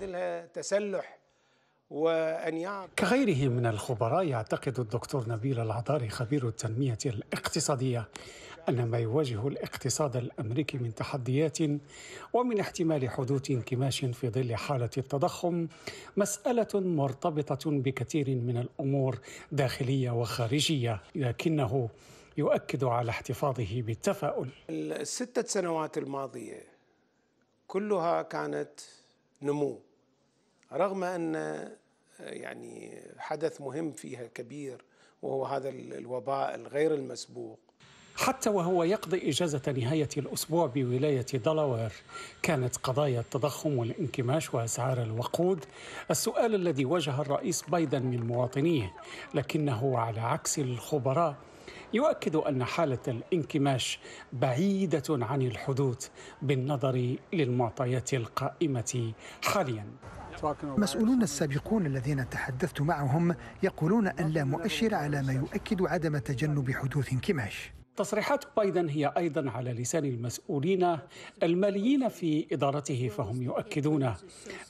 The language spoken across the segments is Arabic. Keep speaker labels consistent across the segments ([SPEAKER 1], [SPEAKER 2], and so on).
[SPEAKER 1] لها تسلح وأن كغيره من الخبراء يعتقد الدكتور نبيل العطاري خبير التنمية الاقتصادية أن ما يواجه الاقتصاد الأمريكي من تحديات ومن احتمال حدوث انكماش في ظل حالة التضخم مسألة مرتبطة بكثير من الأمور داخلية وخارجية لكنه يؤكد على احتفاظه بالتفاؤل الستة سنوات الماضية كلها كانت نمو رغم أن آه، يعني حدث مهم فيها كبير وهو هذا الوباء الغير المسبوق حتى وهو يقضي إجازة نهاية الأسبوع بولاية دلاوير كانت قضايا التضخم والانكماش وأسعار الوقود السؤال الذي واجه الرئيس بايدن من مواطنيه لكنه على عكس الخبراء يؤكد أن حالة الانكماش بعيدة عن الحدوث بالنظر للمعطيات القائمة حاليا مسؤولون السابقون الذين تحدثت معهم يقولون أن لا مؤشر على ما يؤكد عدم تجنب حدوث انكماش تصريحات بايدن هي ايضا على لسان المسؤولين الماليين في ادارته فهم يؤكدون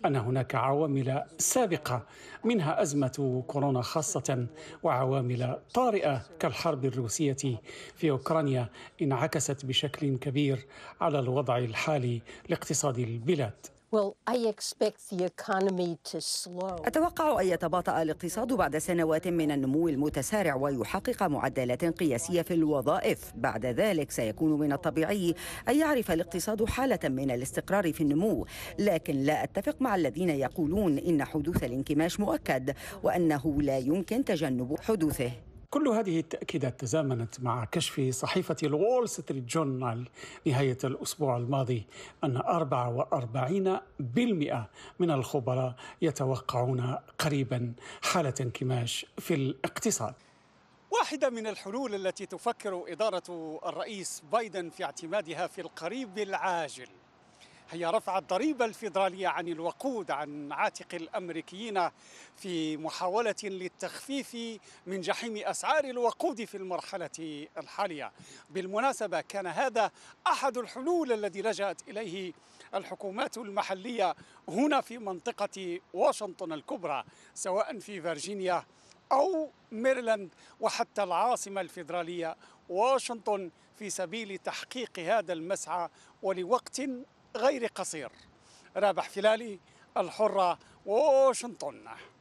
[SPEAKER 1] ان هناك عوامل سابقه منها ازمه كورونا خاصه وعوامل طارئه كالحرب الروسيه في اوكرانيا انعكست بشكل كبير على الوضع الحالي لاقتصاد البلاد
[SPEAKER 2] أتوقع أن يتباطأ الاقتصاد بعد سنوات من النمو المتسارع ويحقق معدلات قياسية في الوظائف بعد ذلك سيكون من الطبيعي أن يعرف الاقتصاد حالة من الاستقرار في النمو لكن لا أتفق مع الذين يقولون إن حدوث الانكماش مؤكد وأنه لا يمكن تجنب حدوثه
[SPEAKER 1] كل هذه التأكيدات تزامنت مع كشف صحيفة الول ستريت جورنال نهاية الأسبوع الماضي أن 44% من الخبراء يتوقعون قريبا حالة انكماش في الاقتصاد واحدة من الحلول التي تفكر إدارة الرئيس بايدن في اعتمادها في القريب العاجل هي رفع الضريبة الفيدرالية عن الوقود عن عاتق الأمريكيين في محاولة للتخفيف من جحيم أسعار الوقود في المرحلة الحالية بالمناسبة كان هذا أحد الحلول الذي لجأت إليه الحكومات المحلية هنا في منطقة واشنطن الكبرى سواء في فيرجينيا أو ميرلاند وحتى العاصمة الفيدرالية واشنطن في سبيل تحقيق هذا المسعى ولوقت غير قصير رابح فلالي الحرة واشنطن